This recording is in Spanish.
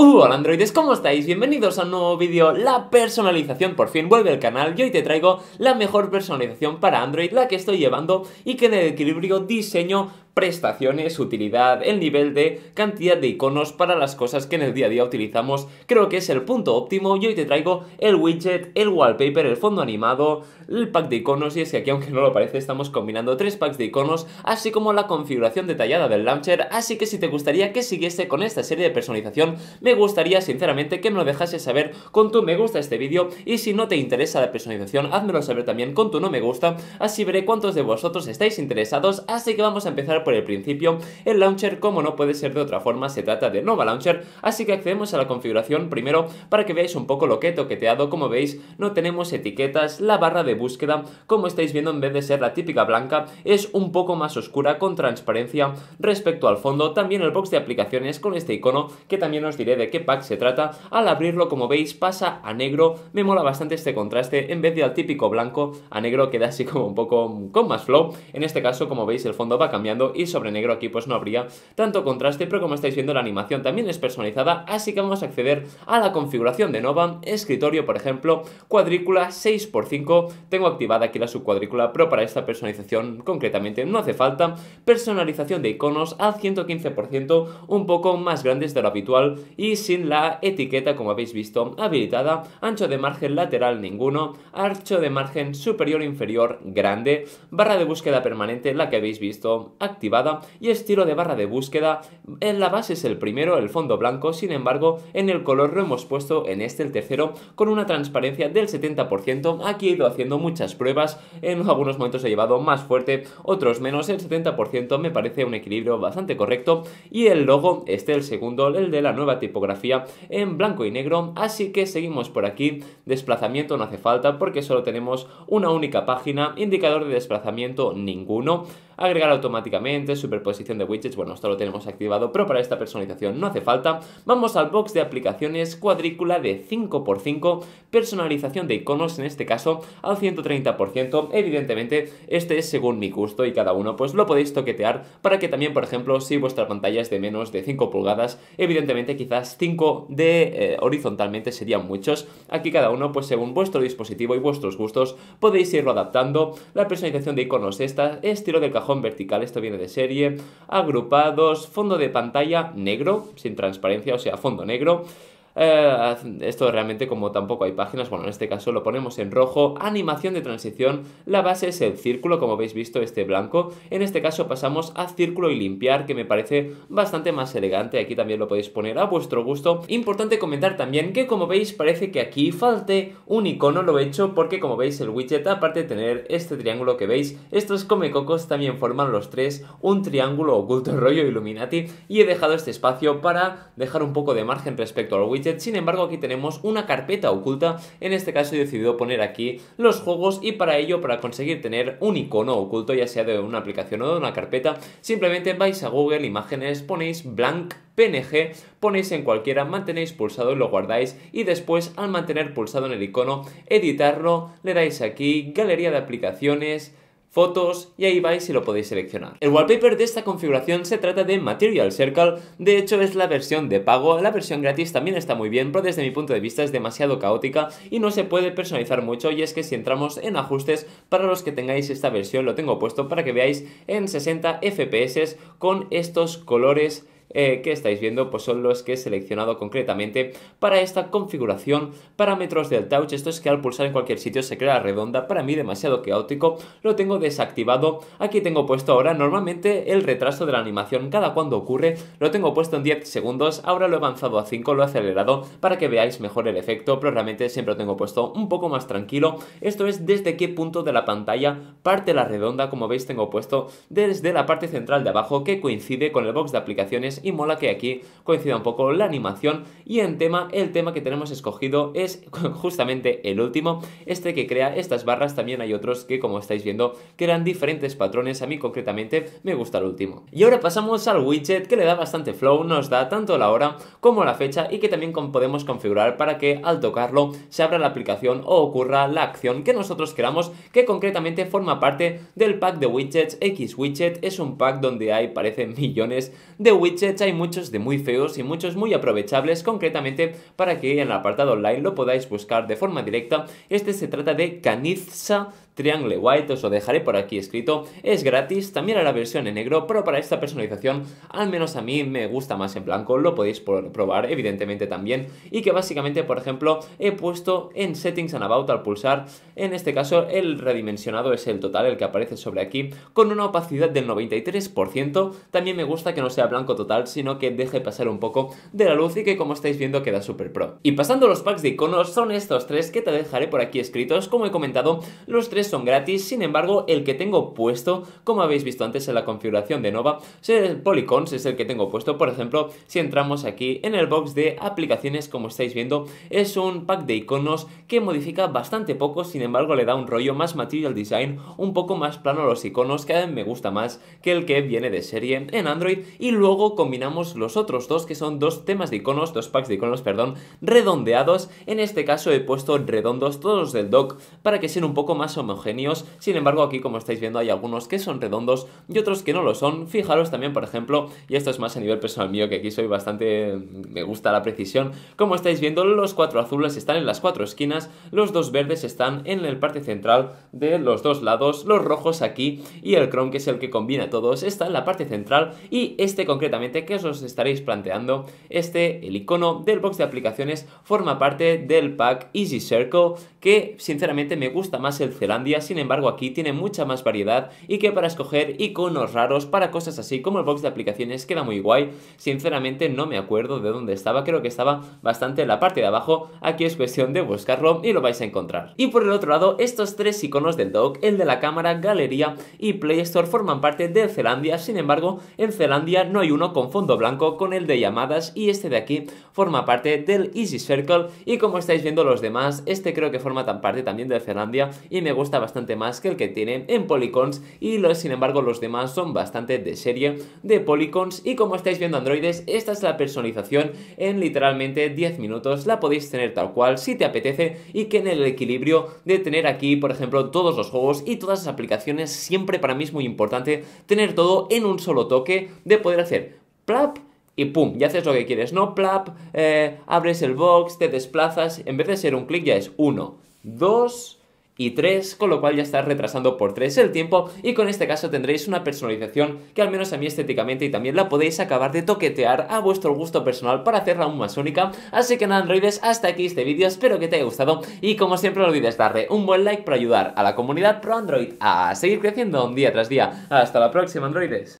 hola androides, ¿cómo estáis? Bienvenidos a un nuevo vídeo, la personalización, por fin vuelve al canal y hoy te traigo la mejor personalización para Android, la que estoy llevando y que en el equilibrio diseño prestaciones, utilidad, el nivel de cantidad de iconos para las cosas que en el día a día utilizamos, creo que es el punto óptimo y hoy te traigo el widget, el wallpaper, el fondo animado, el pack de iconos y es que aquí aunque no lo parece estamos combinando tres packs de iconos así como la configuración detallada del launcher, así que si te gustaría que siguiese con esta serie de personalización me gustaría sinceramente que me lo dejases saber con tu me gusta este vídeo y si no te interesa la personalización házmelo saber también con tu no me gusta, así veré cuántos de vosotros estáis interesados, así que vamos a empezar por por el principio, el launcher, como no puede ser de otra forma, se trata de Nova Launcher, así que accedemos a la configuración primero para que veáis un poco lo que he toqueteado, como veis no tenemos etiquetas, la barra de búsqueda, como estáis viendo en vez de ser la típica blanca, es un poco más oscura con transparencia respecto al fondo, también el box de aplicaciones con este icono que también os diré de qué pack se trata, al abrirlo como veis pasa a negro, me mola bastante este contraste, en vez de al típico blanco a negro queda así como un poco con más flow, en este caso como veis el fondo va cambiando y sobre negro aquí pues no habría tanto contraste, pero como estáis viendo la animación también es personalizada, así que vamos a acceder a la configuración de Nova, escritorio por ejemplo, cuadrícula 6x5, tengo activada aquí la subcuadrícula, pero para esta personalización concretamente no hace falta, personalización de iconos al 115%, un poco más grandes de lo habitual y sin la etiqueta como habéis visto habilitada, ancho de margen lateral ninguno, archo de margen superior inferior grande, barra de búsqueda permanente la que habéis visto activada activada y estilo de barra de búsqueda. En la base es el primero, el fondo blanco, sin embargo en el color lo hemos puesto en este el tercero con una transparencia del 70%. Aquí he ido haciendo muchas pruebas, en algunos momentos he llevado más fuerte, otros menos, el 70% me parece un equilibrio bastante correcto y el logo, este el segundo, el de la nueva tipografía en blanco y negro, así que seguimos por aquí, desplazamiento no hace falta porque solo tenemos una única página, indicador de desplazamiento ninguno, agregar automáticamente, superposición de widgets, bueno, esto lo tenemos activado, pero para esta personalización no hace falta. Vamos al box de aplicaciones, cuadrícula de 5x5, personalización de iconos, en este caso al 130%, evidentemente este es según mi gusto y cada uno pues lo podéis toquetear para que también, por ejemplo, si vuestra pantalla es de menos de 5 pulgadas, evidentemente quizás 5 de eh, horizontalmente serían muchos, aquí cada uno pues según vuestro dispositivo y vuestros gustos podéis irlo adaptando, la personalización de iconos esta, estilo del cajón vertical, esto viene de serie, agrupados, fondo de pantalla negro, sin transparencia, o sea, fondo negro, eh, esto realmente como tampoco hay páginas, bueno, en este caso lo ponemos en rojo, animación de transición, la base es el círculo, como habéis visto, este blanco. En este caso pasamos a círculo y limpiar, que me parece bastante más elegante, aquí también lo podéis poner a vuestro gusto. Importante comentar también que como veis parece que aquí falte un icono, lo he hecho porque como veis el widget, aparte de tener este triángulo que veis, estos comecocos también forman los tres un triángulo oculto rollo Illuminati y he dejado este espacio para dejar un poco de margen respecto al widget sin embargo aquí tenemos una carpeta oculta, en este caso he decidido poner aquí los juegos y para ello, para conseguir tener un icono oculto, ya sea de una aplicación o de una carpeta, simplemente vais a Google Imágenes, ponéis blank PNG, ponéis en cualquiera, mantenéis pulsado y lo guardáis y después al mantener pulsado en el icono, editarlo, le dais aquí, galería de aplicaciones, fotos y ahí vais y lo podéis seleccionar. El wallpaper de esta configuración se trata de Material Circle, de hecho es la versión de pago, la versión gratis también está muy bien, pero desde mi punto de vista es demasiado caótica y no se puede personalizar mucho y es que si entramos en ajustes para los que tengáis esta versión lo tengo puesto para que veáis en 60 fps con estos colores eh, que estáis viendo pues son los que he seleccionado concretamente para esta configuración, parámetros del touch, esto es que al pulsar en cualquier sitio se crea la redonda, para mí demasiado caótico, lo tengo desactivado, aquí tengo puesto ahora normalmente el retraso de la animación cada cuando ocurre, lo tengo puesto en 10 segundos, ahora lo he avanzado a 5, lo he acelerado para que veáis mejor el efecto, pero realmente siempre lo tengo puesto un poco más tranquilo, esto es desde qué punto de la pantalla parte la redonda, como veis tengo puesto desde la parte central de abajo que coincide con el box de aplicaciones y mola que aquí coincida un poco la animación y en tema, el tema que tenemos escogido es justamente el último, este que crea estas barras, también hay otros que como estáis viendo crean diferentes patrones, a mí concretamente me gusta el último. Y ahora pasamos al widget que le da bastante flow, nos da tanto la hora como la fecha y que también podemos configurar para que al tocarlo se abra la aplicación o ocurra la acción que nosotros queramos que concretamente forma parte del pack de widgets X widget es un pack donde hay parece millones de widgets hay muchos de muy feos y muchos muy aprovechables concretamente para que en el apartado online lo podáis buscar de forma directa. Este se trata de Canizza Triangle White, os lo dejaré por aquí escrito, es gratis, también la versión en negro, pero para esta personalización, al menos a mí me gusta más en blanco, lo podéis probar evidentemente también, y que básicamente, por ejemplo, he puesto en Settings and About al pulsar, en este caso el redimensionado es el total, el que aparece sobre aquí, con una opacidad del 93%, también me gusta que no sea blanco total, sino que deje pasar un poco de la luz y que como estáis viendo queda súper pro. Y pasando a los packs de iconos, son estos tres que te dejaré por aquí escritos, como he comentado, los tres son gratis, sin embargo el que tengo puesto, como habéis visto antes en la configuración de Nova, el Polycons es el que tengo puesto, por ejemplo, si entramos aquí en el box de aplicaciones, como estáis viendo, es un pack de iconos que modifica bastante poco, sin embargo le da un rollo más material design, un poco más plano a los iconos, que a mí me gusta más que el que viene de serie en Android, y luego combinamos los otros dos, que son dos temas de iconos, dos packs de iconos, perdón, redondeados, en este caso he puesto redondos todos del dock, para que sean un poco más o homogéneos, sin embargo aquí como estáis viendo hay algunos que son redondos y otros que no lo son, fijaros también por ejemplo, y esto es más a nivel personal mío que aquí soy bastante, me gusta la precisión, como estáis viendo los cuatro azules están en las cuatro esquinas, los dos verdes están en la parte central de los dos lados, los rojos aquí y el chrome que es el que combina todos está en la parte central y este concretamente que os estaréis planteando, este el icono del box de aplicaciones forma parte del pack Easy Circle que sinceramente me gusta más el Celan sin embargo aquí tiene mucha más variedad y que para escoger iconos raros para cosas así como el box de aplicaciones queda muy guay. Sinceramente no me acuerdo de dónde estaba, creo que estaba bastante en la parte de abajo, aquí es cuestión de buscarlo y lo vais a encontrar. Y por el otro lado, estos tres iconos del dock, el de la cámara, galería y Play Store forman parte de Zelandia, sin embargo en Zelandia no hay uno con fondo blanco con el de llamadas y este de aquí forma parte del Easy Circle y como estáis viendo los demás, este creo que forma tan parte también de Zelandia y me gusta bastante más que el que tiene en Policons y los, sin embargo los demás son bastante de serie de policons. y como estáis viendo androides, esta es la personalización en literalmente 10 minutos, la podéis tener tal cual si te apetece y que en el equilibrio de tener aquí por ejemplo todos los juegos y todas las aplicaciones siempre para mí es muy importante tener todo en un solo toque de poder hacer plap y pum, ya haces lo que quieres, ¿no? Plap, eh, abres el box, te desplazas, en vez de ser un clic ya es uno, dos, y 3, con lo cual ya está retrasando por 3 el tiempo y con este caso tendréis una personalización que al menos a mí estéticamente y también la podéis acabar de toquetear a vuestro gusto personal para hacerla aún más única. Así que nada, androides, hasta aquí este vídeo, espero que te haya gustado y como siempre no olvides darle un buen like para ayudar a la comunidad pro Android a seguir creciendo día tras día. Hasta la próxima, androides.